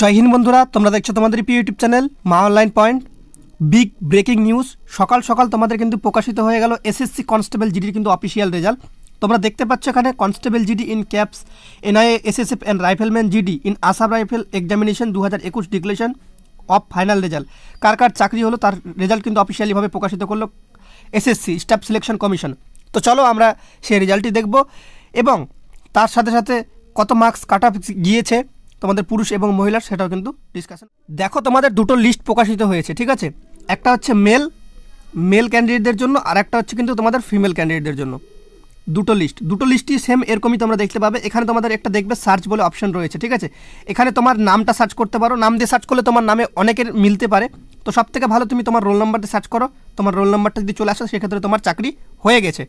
জয় হিন্দ বন্ধুরা তোমরা দেখছো তোমাদের প্রিয় YouTube channel Maa online point big breaking news সকাল সকাল তোমাদের কিন্তু প্রকাশিত হয়ে গেল এসএসসি কনস্টেবল জিডির কিন্তু অফিসিয়াল রেজাল্ট তোমরা দেখতে পাচ্ছ এখানে constable GD in caps NIA SSF and rifleman GD in Assam rifle examination দু হাজার একুশ ডিক্লেশন অফ ফাইনাল রেজাল্ট কার কার চাকরি হলো তার রেজাল্ট কিন্তু অফিসিয়ালিভাবে প্রকাশিত করলো এসএসসি স্টাফ সিলেকশন কমিশন তো চলো আমরা সেই রেজাল্টটি দেখব এবং তার সাথে সাথে কত মার্কস কাট অফ গিয়েছে তোমাদের পুরুষ এবং মহিলার সেটাও কিন্তু ডিসকাশন দেখো তোমাদের দুটো লিস্ট প্রকাশিত হয়েছে ঠিক আছে একটা হচ্ছে মেল মেল ক্যান্ডিডেটদের জন্য আর একটা হচ্ছে কিন্তু তোমাদের ফিমেল ক্যান্ডিডেটদের জন্য দুটো লিস্ট দুটো লিস্টই সেম এরকমই তোমরা দেখতে পাবে এখানে তোমাদের একটা দেখবে সার্চ বলে অপশন রয়েছে ঠিক আছে এখানে তোমার নামটা সার্চ করতে পারো নাম দিয়ে সার্চ করলে তোমার নামে অনেকের মিলতে পারে তো সব থেকে ভালো তুমি তোমার রোল নাম্বারটা সার্চ করো তোমার রোল নাম্বারটা যদি চলে আসো সেক্ষেত্রে তোমার চাকরি হয়ে গেছে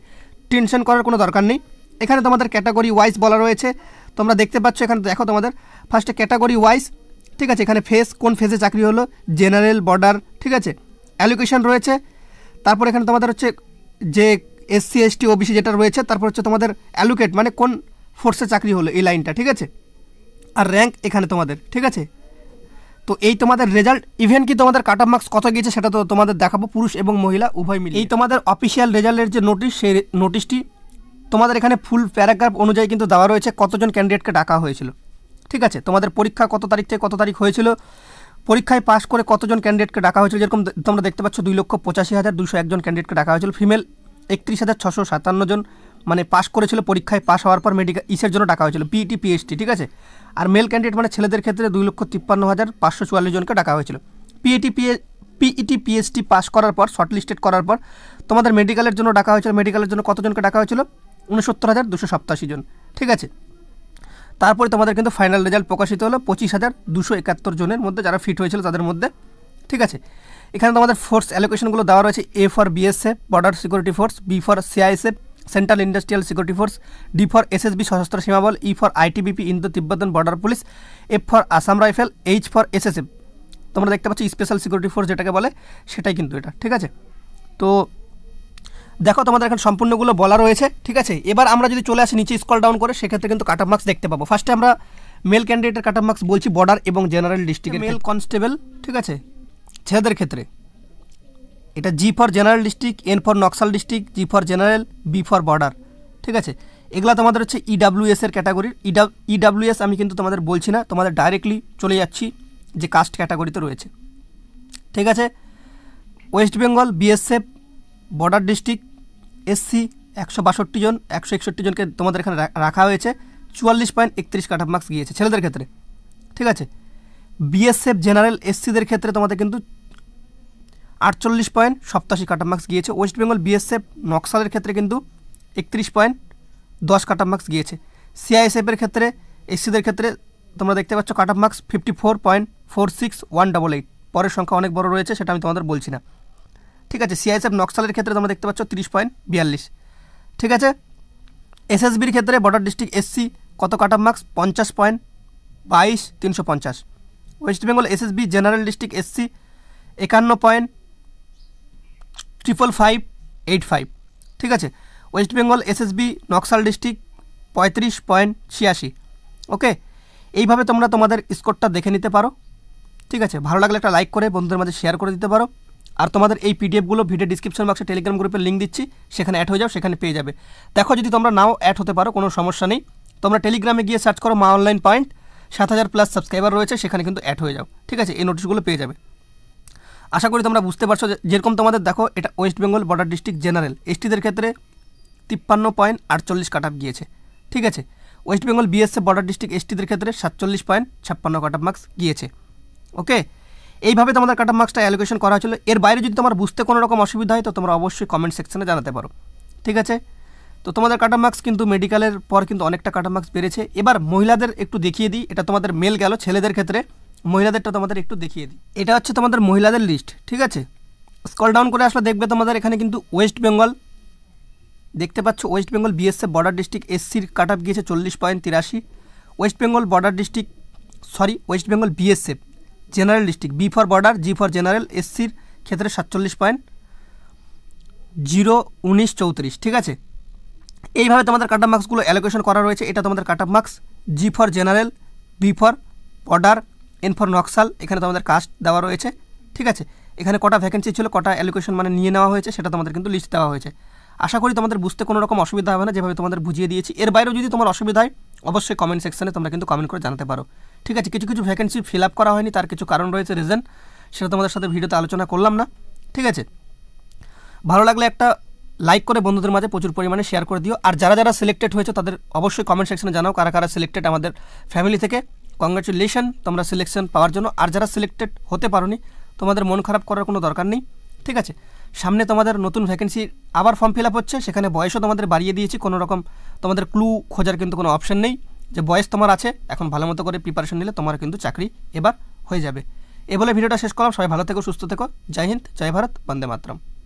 টেনশন করার কোনো দরকার নেই এখানে তোমাদের ক্যাটাগরি ওয়াইজ বলা রয়েছে তোমরা দেখতে পাচ্ছ এখানে দেখো তোমাদের ফার্স্টে ক্যাটাগরি ওয়াইজ ঠিক আছে এখানে ফেস কোন ফেজে চাকরি হলো জেনারেল বর্ডার ঠিক আছে অ্যালোকেশন রয়েছে তারপর এখানে তোমাদের হচ্ছে যে এসসি এসটি ওবিসি যেটা রয়েছে তারপর হচ্ছে তোমাদের অ্যালোকেট মানে কোন ফোর্সে চাকরি হলো এই লাইনটা ঠিক আছে আর র্যাঙ্ক এখানে তোমাদের ঠিক আছে তো এই তোমাদের রেজাল্ট ইভেন কি তোমাদের কাট অফ মার্কস কত গিয়েছে সেটা তো তোমাদের দেখাবো পুরুষ এবং মহিলা উভয় মিলে এই তোমাদের অফিসিয়াল রেজাল্টের যে নোটিশ সেই নোটিশটি তোমাদের এখানে ফুল প্যারাগ্রাফ অনুযায়ী কিন্তু দেওয়া রয়েছে কতজন ক্যান্ডিডেটকে ডাকা হয়েছিল ঠিক আছে তোমাদের পরীক্ষা কত তারিখ থেকে কত তারিখ হয়েছিল পরীক্ষায় পাশ করে কতজন ক্যান্ডিডেটকে ডাকা হয়েছিল যেরকম তোমরা দেখতে পাচ্ছ দুই লক্ষ পঁচাশি হাজার দুশো একজন ক্যান্ডিডেটকে ডাকা হয়েছিল ফিমেল একত্রিশ হাজার ছশো সাতান্ন জন মানে পাশ করেছিল পরীক্ষায় পাশ হওয়ার পর মেডিকেল ইসের জন্য ডাকা হয়েছিল পিইটি পিএইচটি e ঠিক আছে আর মেল ক্যান্ডিডেট মানে ছেলেদের ক্ষেত্রে দুই লক্ষ তিপ্পান্ন হাজার পাঁচশো চুয়াল্লিশ জনকে ডাকা হয়েছিল PAT PA PET PHT pass করার পর শর্টলিস্টেড করার পর তোমাদের মেডিকেলের জন্য ডাকা হয়েছিল মেডিকেলের জন্য কতজনকে ডাকা হয়েছিল উনসত্তর হাজার দুশো সাতাশি জন ঠিক আছে তারপরে তোমাদের কিন্তু ফাইনাল রেজাল্ট প্রকাশিত হলো পঁচিশ হাজার দুশো একাত্তর জনের মধ্যে যারা ফিট হয়েছিল তাদের মধ্যে ঠিক আছে এখানে তোমাদের ফোর্স অ্যালোকেশনগুলো দেওয়া রয়েছে A for BSF border security force B for CISF central industrial security force D for SSB সশস্ত্র সীমাবল E for ITBP Indo Tibetan border police F for Assam rifle H for SSF তোমরা দেখতে পাচ্ছ স্পেশাল সিকিউরিটি ফোর্স যেটাকে বলে সেটাই কিন্তু এটা ঠিক আছে তো দেখো তোমাদের এখন সম্পূর্ণগুলো বলা রয়েছে ঠিক আছে এবার আমরা যদি চলে আসি নিচে স্কল ডাউন করে সেক্ষেত্রে কিন্তু কাট মার্কস দেখতে পাবো ফার্স্টে আমরা মেল ক্যান্ডিডেটের কাট মার্কস বলছি বর্ডার এবং জেনারেল ডিস্ট্রিক্টের মেল কনস্টেবল ঠিক আছে ছেলেদের ক্ষেত্রে এটা G for general district N for Naxal district G for general B for border ঠিক আছে এগুলো তোমাদের হচ্ছে ইডাব্লিউএস e এর ক্যাটাগরির ইডাব্লিউএস e e আমি কিন্তু তোমাদের বলছি না তোমাদের ডাইরেক্টলি চলে যাচ্ছি যে কাস্ট ক্যাটাগরিতে রয়েছে ঠিক আছে West Bengal BSF border district SC একশো বাষট্টি জন একশো একষট্টি জনকে তোমাদের এখানে রাখা হয়েছে চুয়াল্লিশ পয়েন্ট একত্রিশ কাট অফ মার্কস গিয়েছে ছেলেদের ক্ষেত্রে ঠিক আছে বিএসএফ জেনারেল এসসিদের ক্ষেত্রে তোমাদের কিন্তু আটচল্লিশ পয়েন্ট সপ্তাশি কাট অফ মার্কস গিয়েছে ওয়েস্ট বেঙ্গল বিএসএফ নকশালের ক্ষেত্রে কিন্তু একত্রিশ পয়েন্ট দশ কাট অফ মার্কস গিয়েছে সিআইএসএফের ক্ষেত্রে এসসিদের ক্ষেত্রে তোমরা দেখতে পাচ্ছ cut off marks fifty four point four six one double eight পরের সংখ্যা অনেক বড় রয়েছে সেটা আমি তোমাদের বলছি না ঠিক আছে সিআইএসএফ নকশালের ক্ষেত্রে তোমরা দেখতে পাচ্ছ তিরিশ পয়েন্ট বিয়াল্লিশ ঠিক আছে এসএসবির ক্ষেত্রে বর্ডার ডিস্ট্রিক্ট এসসি কত কাট অফ মার্কস পঞ্চাশ পয়েন্ট বাইশ তিনশো পঞ্চাশ West Bengal SSB general district SC একান্ন point triple five eight five ঠিক আছে ওয়েস্ট বেঙ্গল এসএসবি নকশাল ডিস্ট্রিক্ট পঁয়ত্রিশ পয়েন্ট ছিয়াশি ওকে এইভাবে তোমরা তোমাদের স্কোরটা দেখে নিতে পারো ঠিক আছে ভালো লাগলে একটা লাইক করে বন্ধুদের মাঝে শেয়ার করে দিতে পারো আর তোমাদের এই পিডিএফগুলো ভিডিও ডিসক্রিপশন বক্সে টেলিগ্রাম গ্রুপের লিঙ্ক দিচ্ছি সেখানে অ্যাড হয়ে যাও সেখানে পেয়ে যাবে দেখো যদি তোমরা নাও অ্যাড হতে পারো কোনো সমস্যা নেই তোমরা টেলিগ্রামে গিয়ে সার্চ করো মা অনলাইন পয়েন্ট সাত হাজার প্লাস সাবস্ক্রাইবার রয়েছে সেখানে কিন্তু অ্যাড হয়ে যাও ঠিক আছে এই নোটিশগুলো পেয়ে যাবে আশা করি তোমরা বুঝতে পারছো যেরকম তোমাদের দেখো এটা West Bengal border district general এসটিদের ক্ষেত্রে তিপ্পান্ন পয়েন্ট আটচল্লিশ কাট গিয়েছে ঠিক আছে West Bengal BSA border district এসটিদের ক্ষেত্রে সাতচল্লিশ পয়েন্ট ছাপ্পান্ন কাট মার্কস গিয়েছে ওকে এইভাবে তোমাদের কাট অফ মার্কসটা অ্যালোকেশন করা হয়েছিল এর বাইরে যদি তোমার বুঝতে কোনো রকম অসুবিধা হয় তো তোমরা অবশ্যই কমেন্ট সেকশনে জানাতে পারো ঠিক আছে তো তোমাদের কাট অফ মার্কস কিন্তু মেডিকেলের পর কিন্তু অনেকটা কাট অফ মার্কস বেড়েছে এবার মহিলাদের একটু দেখিয়ে দিই এটা তোমাদের মেল গেল ছেলেদের ক্ষেত্রে মহিলাদেরটা তোমাদের একটু দেখিয়ে দিই এটা হচ্ছে তোমাদের মহিলাদের লিস্ট ঠিক আছে স্কল ডাউন করে আসলে দেখবে তোমাদের এখানে কিন্তু ওয়েস্ট বেঙ্গল দেখতে পাচ্ছ West Bengal BSF border district এসসির কাট অফ গিয়েছে চল্লিশ পয়েন্ট তিরাশি West Bengal border district sorry West Bengal BSF general district B for border G for general এসসির ক্ষেত্রে সাতচল্লিশ পয়েন্ট জিরো উনিশ চৌত্রিশ ঠিক আছে এইভাবে তোমাদের কাট অফ মার্কসগুলো অ্যালোকেশন করা রয়েছে এটা তোমাদের cut off marks G for general B for border N for Naxal এখানে তোমাদের কাস্ট দেওয়া রয়েছে ঠিক আছে এখানে কটা ভ্যাকেন্সি ছিল কটা অ্যালোকেশন মানে নিয়ে নেওয়া হয়েছে সেটা তোমাদের কিন্তু লিস্ট দেওয়া হয়েছে আশা করি তোমাদের বুঝতে কোনো রকম অসুবিধা হবে না যেভাবে তোমাদের বুঝিয়ে দিয়েছি এর বাইরেও যদি তোমার অসুবিধা হয় অবশ্যই কমেন্ট সেকশানে তোমরা কিন্তু কমেন্ট করে জানাতে পারো ঠিক আছে কিছু কিছু ভ্যাকেন্সি ফিল আপ করা হয়নি তার কিছু কারণ রয়েছে রিজন সেটা তোমাদের সাথে ভিডিওতে আলোচনা করলাম না ঠিক আছে ভালো লাগলে একটা লাইক করে বন্ধুদের মাঝে প্রচুর পরিমাণে শেয়ার করে দিও আর যারা যারা সিলেক্টেড হয়েছে তাদের অবশ্যই কমেন্ট সেকশনে জানাও কারা কারা সিলেক্টেড আমাদের ফ্যামিলি থেকে কংগ্রাচুলেশন তোমরা সিলেকশন পাওয়ার জন্য আর যারা সিলেক্টেড হতে পারোনি তোমাদের মন খারাপ করার কোনো দরকার নেই ঠিক আছে সামনে তোমাদের নতুন ভ্যাকেন্সি আবার ফর্ম ফিল হচ্ছে সেখানে বয়সও তোমাদের বাড়িয়ে দিয়েছি কোনো রকম তোমাদের ক্লু খোঁজার কিন্তু কোনো অপশান নেই যে বয়স তোমার আছে এখন ভালো মতো করে প্রিপারেশন নিলে তোমার কিন্তু চাকরি এবার হয়ে যাবে এ বলে ভিডিওটা শেষ করলাম সবাই ভালো থেকো সুস্থ থেকো জয় হিন্দ জয় ভারত বন্দে মাতরম